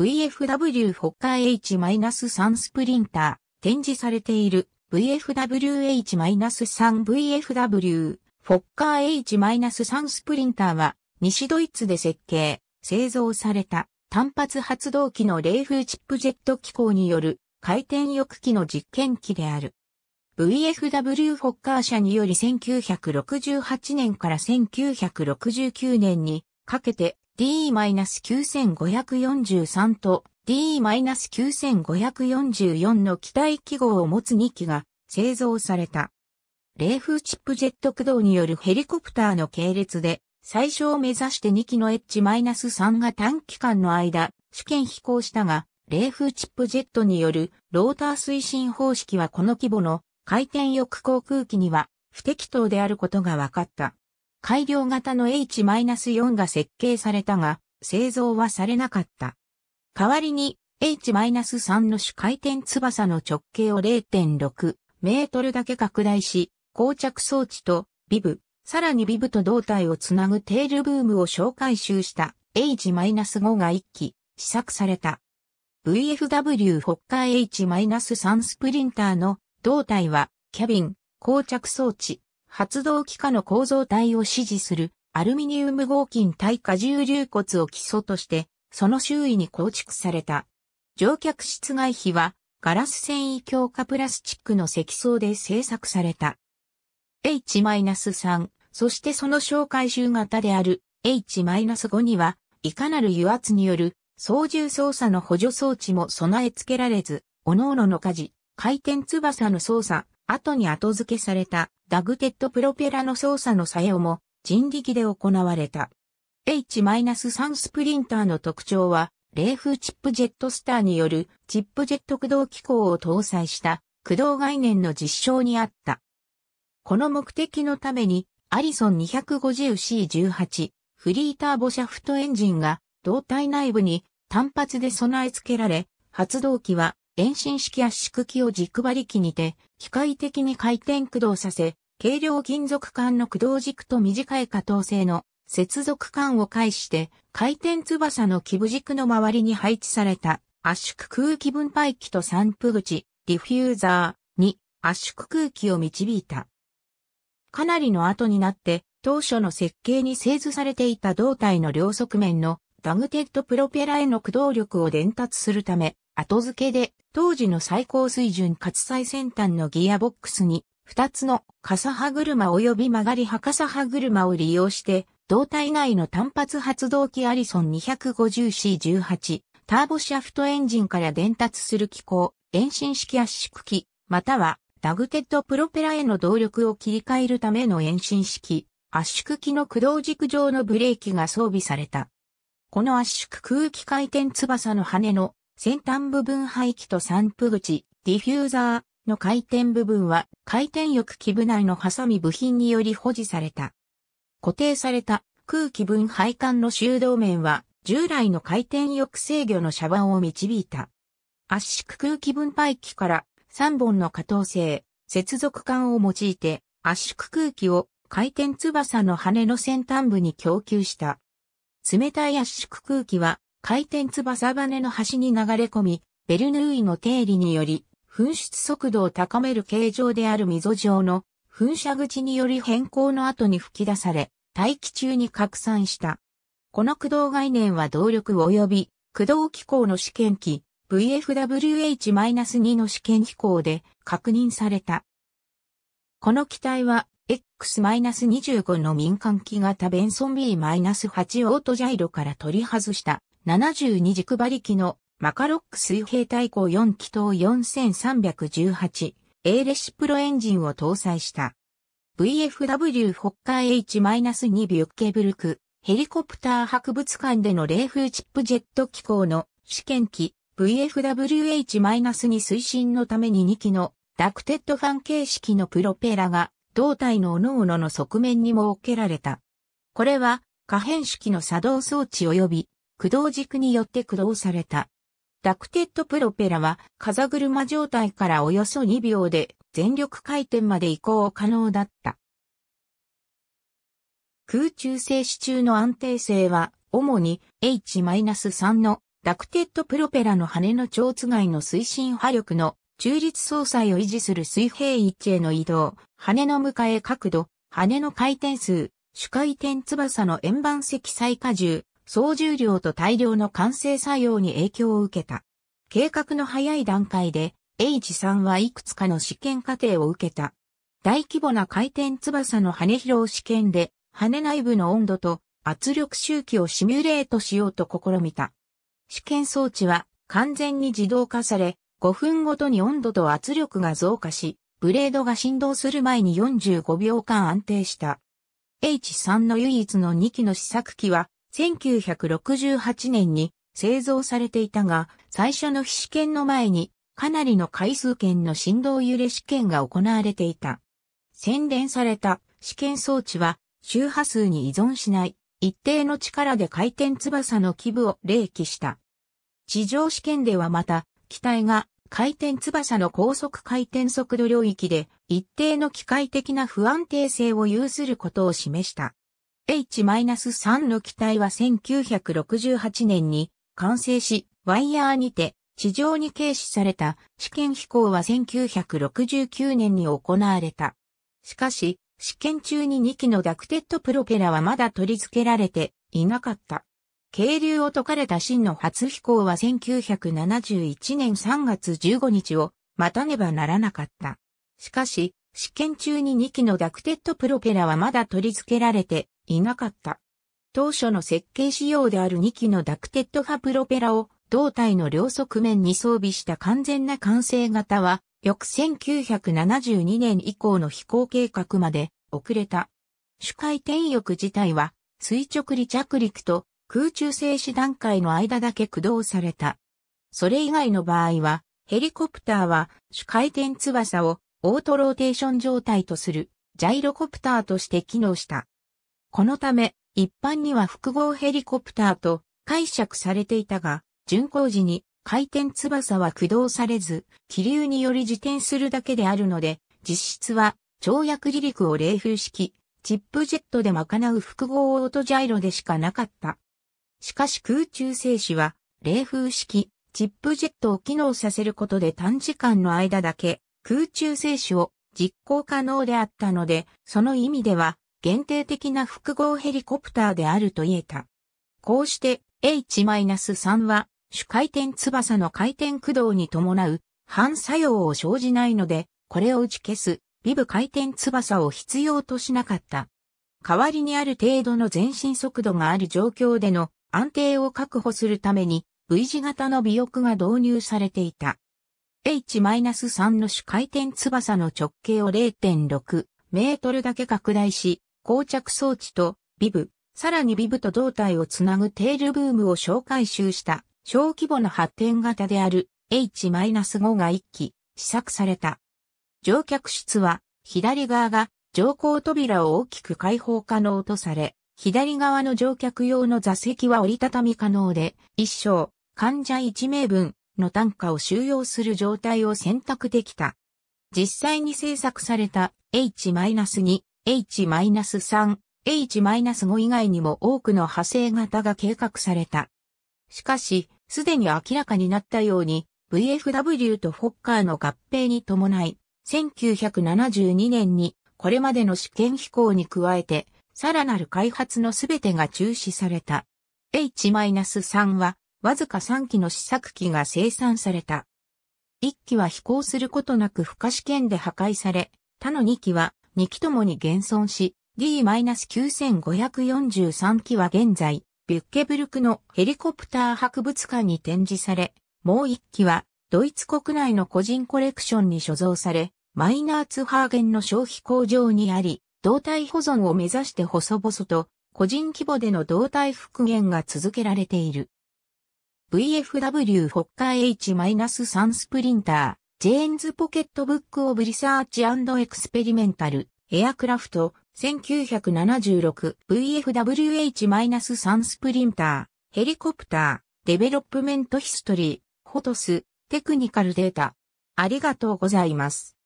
VFW フォッカー H-3 スプリンター、展示されている VFWH-3VFW フォッカー H-3 スプリンターは西ドイツで設計、製造された単発発動機の冷風チップジェット機構による回転翼機の実験機である。VFW フォッカー社により1968年から1969年にかけて D-9543 と D-9544 の機体記号を持つ2機が製造された。冷風チップジェット駆動によるヘリコプターの系列で、最初を目指して2機の H-3 が短期間の間、試験飛行したが、冷風チップジェットによるローター推進方式はこの規模の回転翼航空機には不適当であることが分かった。改良型の H-4 が設計されたが、製造はされなかった。代わりに H-3 の主回転翼の直径を0.6メートルだけ拡大し、膠着装置とビブ、さらにビブと胴体をつなぐテールブームを小回収した H-5 が1機試作された。VFW ホッカー H-3 スプリンターの胴体はキャビン、膠着装置、発動機化の構造体を支持するアルミニウム合金体下重粒骨を基礎として、その周囲に構築された。乗客室外費はガラス繊維強化プラスチックの積層で製作された。H-3、そしてその小回収型である H-5 には、いかなる油圧による操縦操作の補助装置も備え付けられず、各々の舵、回転翼の操作、後に後付けされたダグテッドプロペラの操作の作用も人力で行われた。H-3 スプリンターの特徴は、冷風チップジェットスターによるチップジェット駆動機構を搭載した駆動概念の実証にあった。この目的のために、アリソン 250C18 フリーターボシャフトエンジンが胴体内部に単発で備え付けられ、発動機は遠心式圧縮機を軸張り機にて機械的に回転駆動させ、軽量金属管の駆動軸と短い可藤性の接続管を介して、回転翼の基部軸の周りに配置された圧縮空気分配器と散布口、ディフューザーに圧縮空気を導いた。かなりの後になって、当初の設計に製図されていた胴体の両側面のダグテッドプロペラへの駆動力を伝達するため、後付けで当時の最高水準かつ最先端のギアボックスに2つの傘歯車及び曲がり刃傘歯車を利用して胴体内の単発発動機アリソン 250C18 ターボシャフトエンジンから伝達する機構遠心式圧縮機またはダグテッドプロペラへの動力を切り替えるための遠心式圧縮機の駆動軸上のブレーキが装備された。この圧縮空気回転翼の羽の先端部分排気と散布口、ディフューザーの回転部分は回転翼基部内のハサミ部品により保持された。固定された空気分配管の修道面は従来の回転翼制御の車番を導いた。圧縮空気分配器から3本の可動性、接続管を用いて圧縮空気を回転翼の羽の先端部に供給した。冷たい圧縮空気は回転翼羽の端に流れ込み、ベルヌーイの定理により、噴出速度を高める形状である溝状の噴射口により変更の後に吹き出され、大気中に拡散した。この駆動概念は動力及び駆動機構の試験機 VFWH-2 の試験機構で確認された。この機体は X-25 の民間機型ベンソン B-8 オートジャイロから取り外した72軸馬力のマカロック水平対向4気筒 4318A レシプロエンジンを搭載した。VFW ホッカー H-2 ビュッケブルクヘリコプター博物館での冷風チップジェット機構の試験機 VFWH-2 推進のために2機のダクテッドファン形式のプロペラが胴体の各々の側面に設けられた。これは可変式の作動装置及び駆動軸によって駆動された。ダクテッドプロペラは風車状態からおよそ2秒で全力回転まで移行可能だった。空中静止中の安定性は主に H-3 のダクテッドプロペラの羽の蝶つがいの推進波力の中立相殺を維持する水平位置への移動、羽の迎え角度、羽の回転数、主回転翼の円盤積載荷重、総重量と大量の完成作用に影響を受けた。計画の早い段階で H3 はいくつかの試験過程を受けた。大規模な回転翼の羽披露試験で羽内部の温度と圧力周期をシミュレートしようと試みた。試験装置は完全に自動化され、5分ごとに温度と圧力が増加し、ブレードが振動する前に45秒間安定した。H3 の唯一の2機の試作機は1968年に製造されていたが、最初の試験の前に、かなりの回数圏の振動揺れ試験が行われていた。洗練された試験装置は周波数に依存しない一定の力で回転翼の基部を冷気した。地上試験ではまた、機体が回転翼の高速回転速度領域で一定の機械的な不安定性を有することを示した。H-3 の機体は1968年に完成し、ワイヤーにて地上に軽視された試験飛行は1969年に行われた。しかし、試験中に2機のダクテッドプロペラはまだ取り付けられていなかった。渓流を解かれた真の初飛行は1971年3月15日を待たねばならなかった。しかし、試験中に2機のダクテッドプロペラはまだ取り付けられていなかった。当初の設計仕様である2機のダクテッド派プロペラを胴体の両側面に装備した完全な完成型は、翌1972年以降の飛行計画まで遅れた。主回転翼自体は垂直離着陸と空中静止段階の間だけ駆動された。それ以外の場合は、ヘリコプターは主回転翼をオートローテーション状態とするジャイロコプターとして機能した。このため、一般には複合ヘリコプターと解釈されていたが、巡航時に回転翼は駆動されず、気流により自転するだけであるので、実質は跳躍離陸を冷風式、チップジェットで賄う複合オートジャイロでしかなかった。しかし空中静止は、冷風式、チップジェットを機能させることで短時間の間だけ空中静止を実行可能であったので、その意味では限定的な複合ヘリコプターであると言えた。こうして H-3 は主回転翼の回転駆動に伴う反作用を生じないので、これを打ち消すビブ回転翼を必要としなかった。代わりにある程度の前進速度がある状況での安定を確保するために V 字型の尾翼が導入されていた。H-3 の主回転翼の直径を0.6メートルだけ拡大し、膠着装置とビブ、さらにビブと胴体をつなぐテールブームを小回収した小規模な発展型である H-5 が1機試作された。乗客室は左側が乗降扉を大きく開放可能とされ、左側の乗客用の座席は折りたたみ可能で、一生、患者1名分の単価を収容する状態を選択できた。実際に製作された H-2 H-3、H-5 以外にも多くの派生型が計画された。しかし、すでに明らかになったように、VFW とフォッカーの合併に伴い、1972年にこれまでの試験飛行に加えて、さらなる開発のすべてが中止された。H-3 は、わずか3機の試作機が生産された。1機は飛行することなく不可試験で破壊され、他の2機は2機ともに現存し、D-9543 機は現在、ビュッケブルクのヘリコプター博物館に展示され、もう1機は、ドイツ国内の個人コレクションに所蔵され、マイナーツハーゲンの消費工場にあり、胴体保存を目指して細々と、個人規模での胴体復元が続けられている。VFW 北海 H-3 スプリンター。ジェーンズポケットブックオブリサーチエクスペリメンタル、エアクラフト、1976VFWH-3 スプリンター、ヘリコプター、デベロップメントヒストリー、フォトス、テクニカルデータ。ありがとうございます。